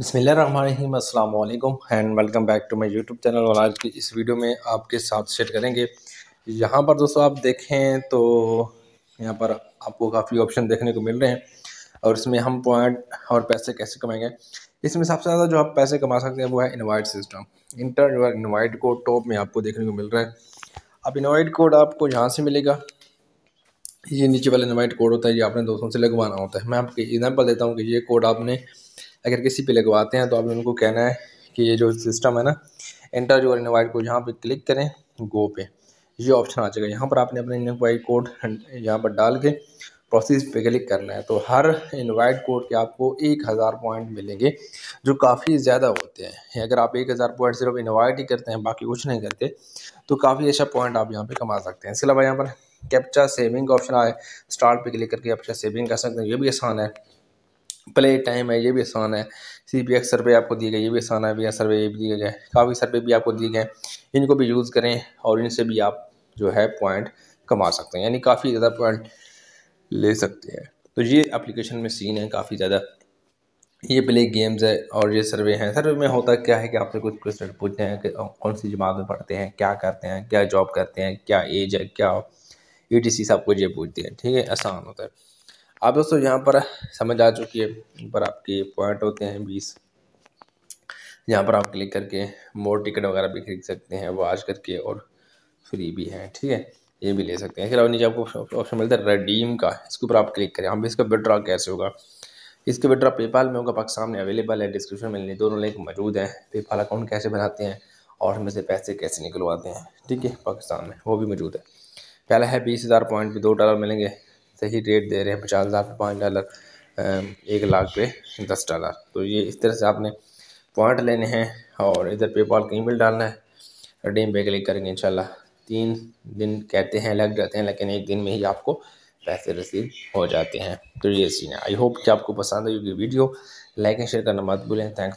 बसमिलकुम and welcome back to my YouTube channel और आज की इस वीडियो में आपके साथ शेयर करेंगे यहाँ पर दोस्तों आप देखें तो यहाँ पर आपको काफ़ी ऑप्शन देखने को मिल रहे हैं और इसमें हम पॉइंट और पैसे कैसे कमाएंगे इसमें सबसे ज़्यादा जो आप पैसे कमा सकते हैं वो है invite system enter invite code top में आपको देखने को मिल रहा है अब इन्वाइट कोड आपको यहाँ से मिलेगा ये नीचे वाला इन्वाइट कोड होता है ये आपने दोस्तों से लगवाना होता है मैं आपको एग्जाम्पल देता हूँ कि ये कोड आपने अगर किसी पे लगवाते हैं तो आपने उनको कहना है कि ये जो सिस्टम है ना एंटर जो इनवाइट कोड यहाँ पे क्लिक करें गो पे ये ऑप्शन आ जाएगा यहाँ पर आपने अपने इनवाइट कोड यहाँ पर डाल के प्रोसेस पे क्लिक करना है तो हर इनवाइट कोड के आपको एक हज़ार पॉइंट मिलेंगे जो काफ़ी ज़्यादा होते हैं अगर आप एक हज़ार पॉइंट सिर्फ इनवाइट ही करते हैं बाकी कुछ नहीं करते तो काफ़ी अच्छा पॉइंट आप यहाँ पे कमा सकते हैं इसके अलावा यहाँ पर कैप्चा सेविंग ऑप्शन आए स्टार्ट पे क्लिक करके कैप्चा सेविंग कर सकते हैं ये भी आसान है प्ले टाइम है ये भी आसान है सी पी एक्स सर्वे आपको दिए गए ये भी आसान है बी सर्वे ये भी दिए गए काफ़ी सर्वे भी आपको दिए गए इनको भी यूज़ करें और इनसे भी आप जो है पॉइंट कमा सकते हैं यानी काफ़ी ज़्यादा पॉइंट ले सकते हैं तो ये एप्लीकेशन में सीन है काफ़ी ज़्यादा ये प्ले गेम्स है और ये सर्वे हैं सर्वे में होता क्या है कि आपसे कुछ क्वेश्चन पूछते हैं कि कौन सी जमात में पढ़ते हैं क्या करते हैं क्या जॉब करते हैं क्या एज है क्या ई टी सी सबको ये पूछते हैं ठीक है आसान होता है आप दोस्तों यहाँ पर समझ आ चुकी है यहाँ पर आपके पॉइंट होते हैं बीस यहाँ पर आप क्लिक करके मोर टिकट वगैरह भी खरीद सकते हैं आज करके और फ्री भी है ठीक है ये भी ले सकते हैं फिर अलावा नीचे आपको ऑप्शन मिलता है रेडीम का इसके ऊपर आप क्लिक करें हम इसका विड्रॉ कैसे होगा इसके विड्रॉ पेपाल में होगा पाकिस्तान में अवेलेबल है डिस्क्रिप्शन में दोनों लिंक मौजूद हैं पेपाल अकाउंट कैसे बनाते हैं और हमें से पैसे कैसे निकलवाते हैं ठीक है पाकिस्तान में वो भी मौजूद है पहला है बीस हज़ार पॉइंट भी दो डॉलर मिलेंगे सही रेट दे रहे हैं पचास हज़ार पे पाँच डॉलर एक लाख पे दस डॉलर तो ये इस तरह से आपने पॉइंट लेने हैं और इधर पेपॉल का ईमेल डालना है रिडीम पे क्लिक करेंगे इंशाल्लाह तीन दिन कहते हैं लग जाते हैं लेकिन एक दिन में ही आपको पैसे रसीद हो जाते हैं तो ये सीन है आई होप कि आपको पसंद आई होगी वीडियो लाइक एंड शेयर करना मत भूलें थैंक्स